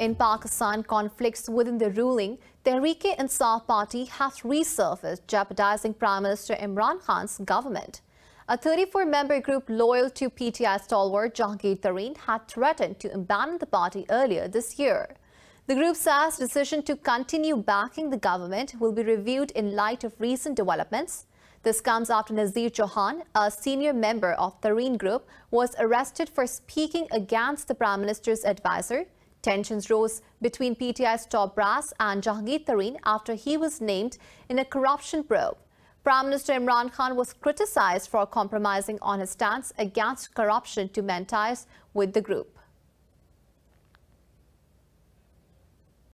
In Pakistan conflicts within the ruling Tehreek-e-Insaf party have resurfaced, jeopardizing Prime Minister Imran Khan's government. A 34-member group loyal to PTI stalwart Jahangir Tareen had threatened to abandon the party earlier this year. The group says decision to continue backing the government will be reviewed in light of recent developments. This comes after Nazir Johan, a senior member of Tareen Group, was arrested for speaking against the Prime Minister's advisor, Tensions rose between PTI's top brass and Jahangir Tareen after he was named in a corruption probe. Prime Minister Imran Khan was criticized for compromising on his stance against corruption to mend ties with the group.